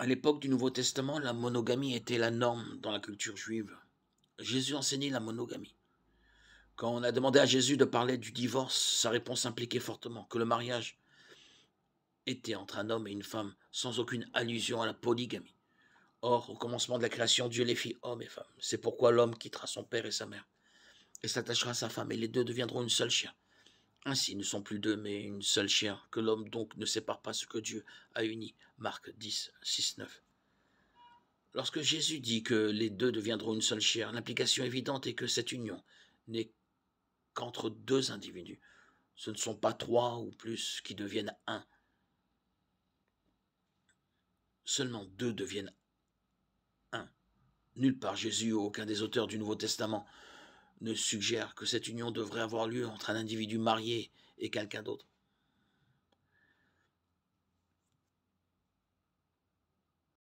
À l'époque du Nouveau Testament, la monogamie était la norme dans la culture juive. Jésus enseignait la monogamie. Quand on a demandé à Jésus de parler du divorce, sa réponse impliquait fortement que le mariage était entre un homme et une femme, sans aucune allusion à la polygamie. Or, au commencement de la création, Dieu les fit homme et femme. C'est pourquoi l'homme quittera son père et sa mère, et s'attachera à sa femme, et les deux deviendront une seule chair. Ainsi ah, ne sont plus deux, mais une seule chair, que l'homme donc ne sépare pas ce que Dieu a uni. Marc 10, 6, 9. Lorsque Jésus dit que les deux deviendront une seule chair, l'implication évidente est que cette union n'est qu'entre deux individus. Ce ne sont pas trois ou plus qui deviennent un. Seulement deux deviennent un. Nulle part Jésus ou aucun des auteurs du Nouveau Testament ne suggère que cette union devrait avoir lieu entre un individu marié et quelqu'un d'autre.